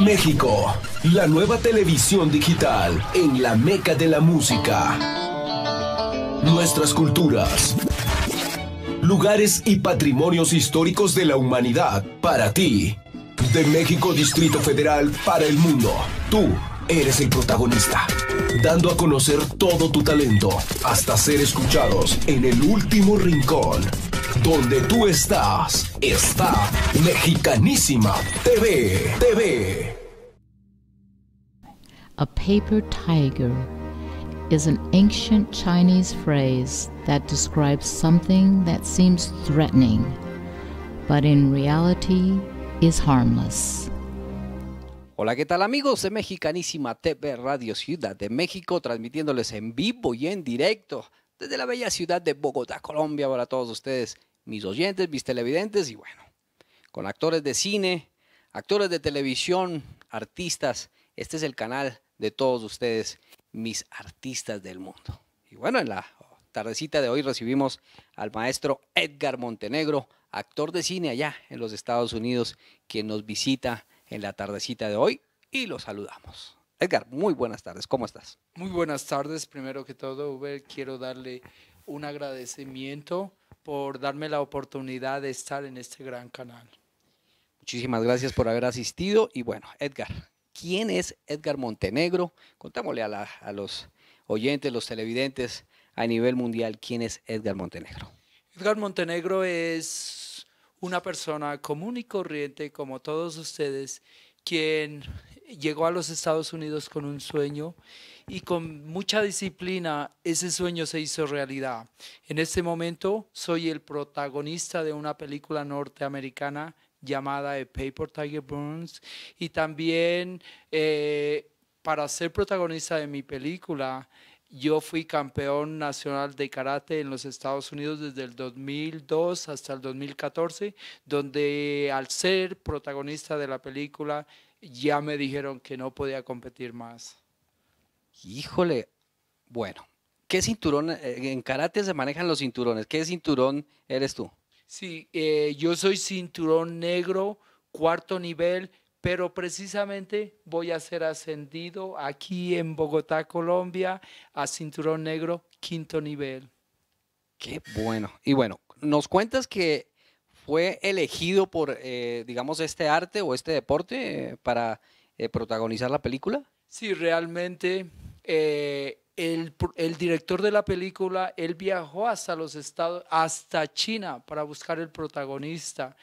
México, la nueva televisión digital en la meca de la música. Nuestras culturas, lugares y patrimonios históricos de la humanidad para ti. De México Distrito Federal para el mundo. Tú eres el protagonista, dando a conocer todo tu talento hasta ser escuchados en el último rincón. Donde tú estás, está Mexicanísima TV. TV. A paper tiger is an ancient Chinese phrase that describes something that seems threatening, but in reality is harmless. Hola, ¿qué tal amigos de Mexicanísima TV Radio Ciudad de México, transmitiéndoles en vivo y en directo desde la bella ciudad de Bogotá, Colombia, para todos ustedes mis oyentes, mis televidentes y bueno, con actores de cine, actores de televisión, artistas. Este es el canal de todos ustedes, mis artistas del mundo. Y bueno, en la tardecita de hoy recibimos al maestro Edgar Montenegro, actor de cine allá en los Estados Unidos, quien nos visita en la tardecita de hoy y lo saludamos. Edgar, muy buenas tardes, ¿cómo estás? Muy buenas tardes, primero que todo, Uber, quiero darle un agradecimiento por darme la oportunidad de estar en este gran canal. Muchísimas gracias por haber asistido y bueno, Edgar, ¿quién es Edgar Montenegro? Contámosle a, a los oyentes, los televidentes a nivel mundial, ¿quién es Edgar Montenegro? Edgar Montenegro es una persona común y corriente como todos ustedes, quien llegó a los Estados Unidos con un sueño y con mucha disciplina ese sueño se hizo realidad. En este momento soy el protagonista de una película norteamericana llamada Paper Tiger Burns y también eh, para ser protagonista de mi película yo fui campeón nacional de karate en los Estados Unidos desde el 2002 hasta el 2014, donde al ser protagonista de la película ya me dijeron que no podía competir más. Híjole, bueno, ¿qué cinturón, eh, en karate se manejan los cinturones, ¿qué cinturón eres tú? Sí, eh, yo soy cinturón negro, cuarto nivel, pero precisamente voy a ser ascendido aquí en Bogotá, Colombia, a cinturón negro, quinto nivel. Qué bueno. Y bueno, nos cuentas que fue elegido por, eh, digamos, este arte o este deporte para protagonizar la película. Sí, realmente eh, el, director de la película, él viajó hasta los estados, hasta China para buscar el protagonista.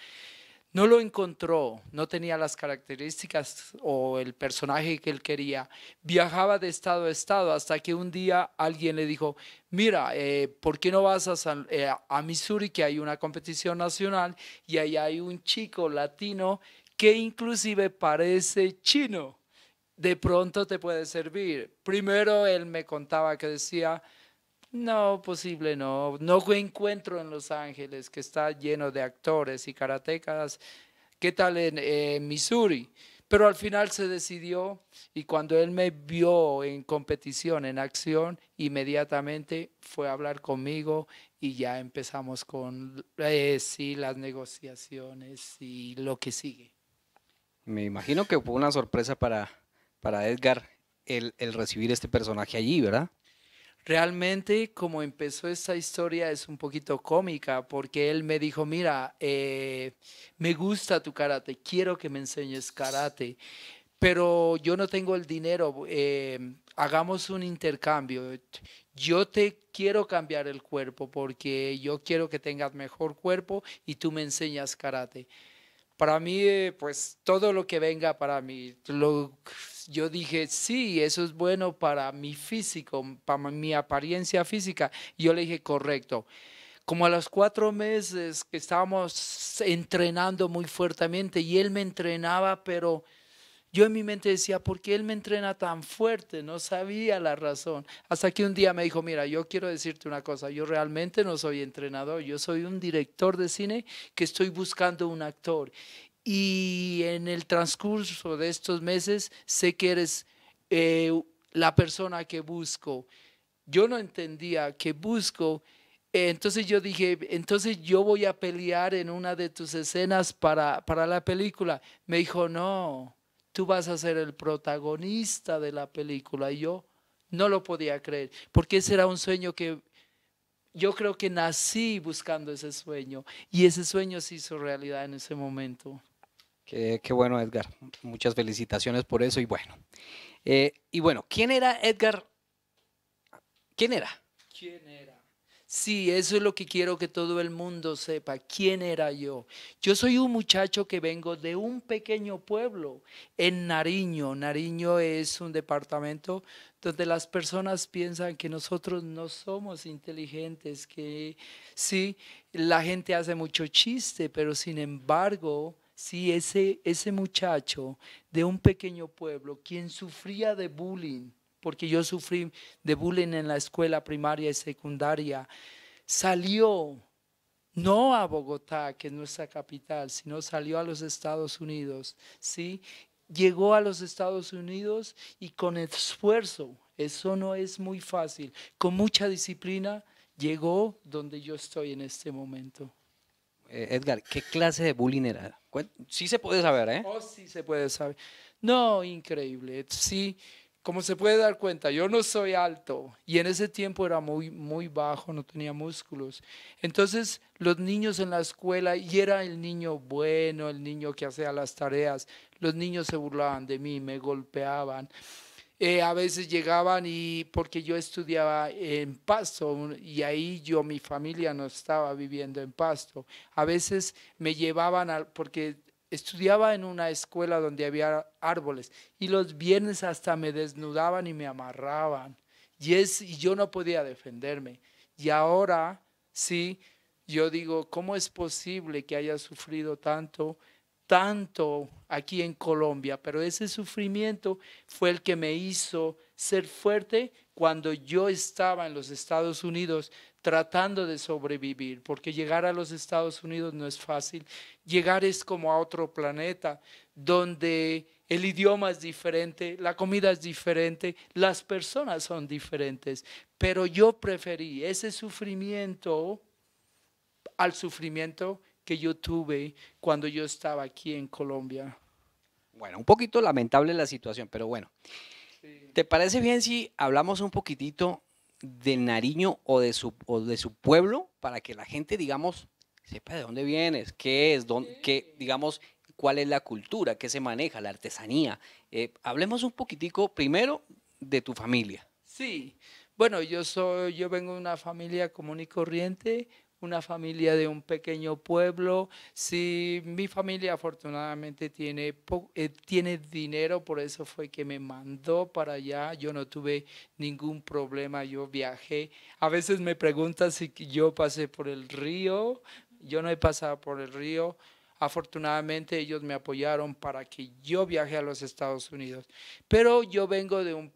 No lo encontró, no tenía las características o el personaje que él quería. Viajaba de estado a estado hasta que un día alguien le dijo, mira, eh, ¿por qué no vas a, eh, a Missouri que hay una competición nacional y ahí hay un chico latino que inclusive parece chino? de pronto te puede servir. Primero él me contaba que decía, no, posible no, no encuentro en Los Ángeles que está lleno de actores y karatecas, ¿qué tal en Missouri? Pero al final se decidió y cuando él me vio en competición, en acción, inmediatamente fue a hablar conmigo y ya empezamos con eh, sí, las negociaciones y lo que sigue. Me imagino que fue una sorpresa para, para Edgar el, recibir este personaje allí, ¿verdad? Realmente, como empezó esta historia, es un poquito cómica, porque él me dijo, mira, eh, me gusta tu karate, quiero que me enseñes karate, pero yo no tengo el dinero, eh, hagamos un intercambio. Yo te quiero cambiar el cuerpo porque yo quiero que tengas mejor cuerpo y tú me enseñas karate. Para mí, eh, pues todo lo que venga para mí, lo, yo dije, sí, eso es bueno para mi físico, para mi apariencia física. yo le dije, correcto. Como a los cuatro meses que estábamos entrenando muy fuertemente y él me entrenaba, pero yo en mi mente decía, ¿por qué él me entrena tan fuerte? No sabía la razón. Hasta que un día me dijo, mira, yo quiero decirte una cosa, yo realmente no soy entrenador, yo soy un director de cine que estoy buscando un actor. Y en el transcurso de estos meses sé que eres eh, la persona que busco. Yo no entendía que busco. Eh, entonces yo dije, entonces yo voy a pelear en una de tus escenas para, para la película. Me dijo, no, tú vas a ser el protagonista de la película. Y yo no lo podía creer, porque ese era un sueño que yo creo que nací buscando ese sueño y ese sueño se hizo realidad en ese momento. Qué, bueno, Edgar. Muchas felicitaciones por eso y bueno. Eh, y bueno, ¿quién era Edgar? ¿Quién era? ¿Quién era? Sí, eso es lo que quiero que todo el mundo sepa. ¿Quién era yo? Yo soy un muchacho que vengo de un pequeño pueblo en Nariño. Nariño es un departamento donde las personas piensan que nosotros no somos inteligentes, que sí, la gente hace mucho chiste, pero sin embargo si ese, ese muchacho de un pequeño pueblo, quien sufría de bullying, porque yo sufrí de bullying en la escuela primaria y secundaria, salió no a Bogotá, que es nuestra capital, sino salió a los Estados Unidos, ¿sí? Llegó a los Estados Unidos y con esfuerzo, eso no es muy fácil, con mucha disciplina, llegó donde yo estoy en este momento. Eh, Edgar, ¿qué clase de bullying era? Sí se puede saber, ¿eh? Oh, sí se puede saber. No, increíble. Sí, como se puede dar cuenta, yo no soy alto y en ese tiempo era muy, muy bajo, no tenía músculos. Entonces, los niños en la escuela, y era el niño bueno, el niño que hacía las tareas, los niños se burlaban de mí, me golpeaban. Eh, a veces llegaban y porque yo estudiaba en Pasto y ahí yo, mi familia no estaba viviendo en Pasto. A veces me llevaban porque estudiaba en una escuela donde había árboles y los viernes hasta me desnudaban y me amarraban. Y, es, y yo no podía defenderme. Y ahora, sí, yo digo, ¿cómo es posible que haya sufrido tanto? tanto aquí en Colombia, pero ese sufrimiento fue el que me hizo ser fuerte cuando yo estaba en los Estados Unidos tratando de sobrevivir, porque llegar a los Estados Unidos no es fácil. Llegar es como a otro planeta, donde el idioma es diferente, la comida es diferente, las personas son diferentes, pero yo preferí ese sufrimiento al sufrimiento que yo tuve cuando yo estaba aquí en Colombia. Bueno, un poquito lamentable la situación, pero bueno. ¿Te parece bien si hablamos un poquitito de Nariño o de su, de su pueblo para que la gente, digamos, sepa de dónde vienes, qué es, digamos, cuál es la cultura, qué se maneja, la artesanía. Eh, hablemos un poquitico primero de tu familia. Sí, bueno, yo soy, yo vengo de una familia común y corriente, una familia de un pequeño pueblo, si mi familia afortunadamente tiene, eh, tiene dinero, por eso fue que me mandó para allá, yo no tuve ningún problema, yo viajé. A veces me preguntan si yo pasé por el río, yo no he pasado por el río. Afortunadamente ellos me apoyaron para que yo viaje a los Estados Unidos. Pero yo vengo de un,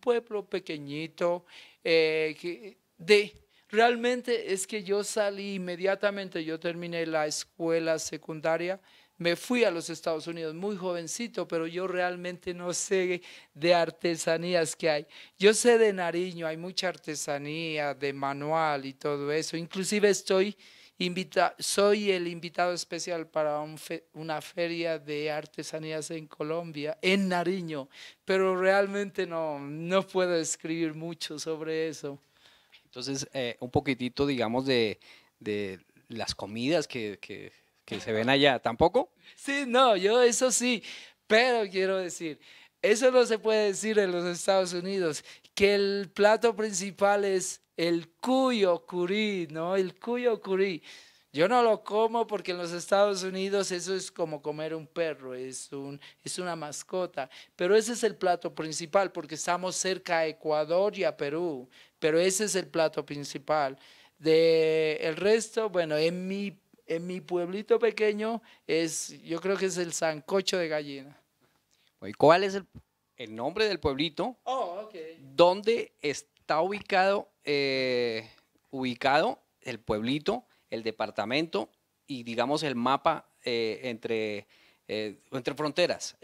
pueblo pequeñito eh, de Realmente es que yo salí inmediatamente, yo terminé la escuela secundaria, me fui a los Estados Unidos muy jovencito, pero yo realmente no sé de artesanías que hay. Yo sé de Nariño, hay mucha artesanía, de manual y todo eso. Inclusive estoy invita soy el invitado especial para una feria de artesanías en Colombia, en Nariño, pero realmente no, no puedo escribir mucho sobre eso. Entonces, eh, un poquitito, digamos, de, las comidas que, se ven allá, ¿tampoco? Sí, no, yo eso sí, pero quiero decir, eso no se puede decir en los Estados Unidos, que el plato principal es el cuyo curí, ¿no? El cuyo curí. Yo no lo como porque en los Estados Unidos eso es como comer un perro, es, es una mascota. Pero ese es el plato principal porque estamos cerca a Ecuador y a Perú pero ese es el plato principal. De el resto, bueno, en mi, en mi pueblito pequeño es, yo creo que es el sancocho de gallina. ¿Y cuál es el, nombre del pueblito? Oh, ¿Dónde está ubicado, eh, ubicado el pueblito, el departamento y digamos el mapa eh, entre, eh, entre fronteras?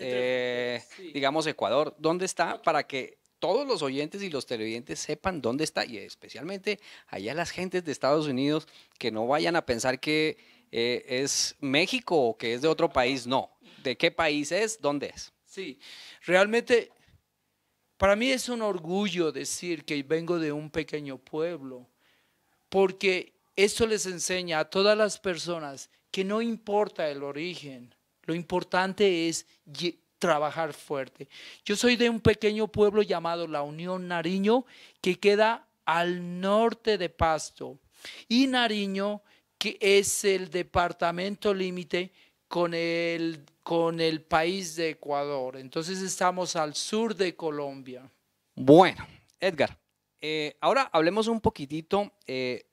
Digamos Ecuador. ¿Dónde está para que todos los oyentes y los televidentes sepan dónde está, y especialmente allá las gentes de Estados Unidos, que no vayan a pensar que eh, es México o que es de otro país, no. ¿De qué país es? ¿Dónde es? Sí, realmente para mí es un orgullo decir que vengo de un pequeño pueblo, porque eso les enseña a todas las personas que no importa el origen, lo importante es trabajar fuerte. Yo soy de un pequeño pueblo llamado La Unión Nariño, que queda al norte de Pasto. Y Nariño, que es el departamento límite con el, con el país de Ecuador. Entonces estamos al sur de Colombia. Bueno, Edgar, eh, ahora hablemos un poquitito eh,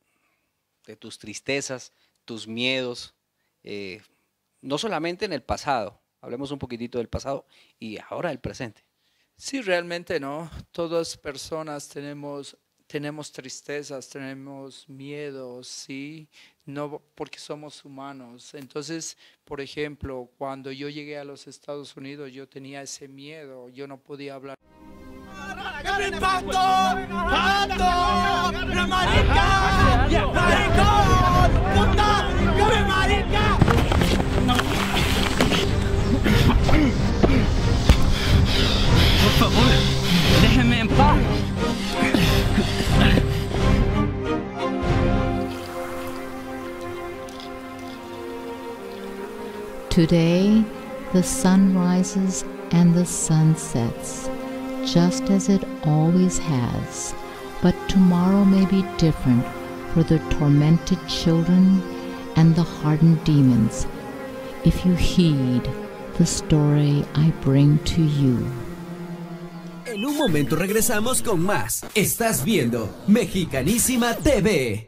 de tus tristezas, tus miedos, eh, no solamente en el pasado, Hablemos un poquitito del pasado y ahora el presente. Sí, realmente no. Todas personas tenemos, tenemos tristezas, tenemos miedos, sí, no porque somos humanos. Entonces, por ejemplo, cuando yo llegué a los Estados Unidos, yo tenía ese miedo, yo no podía hablar. Today, the sun rises and the sun sets, just as it always has. But tomorrow may be different for the tormented children and the hardened demons, if you heed the story I bring to you. En un momento regresamos con más. Estás viendo Mexicanísima TV.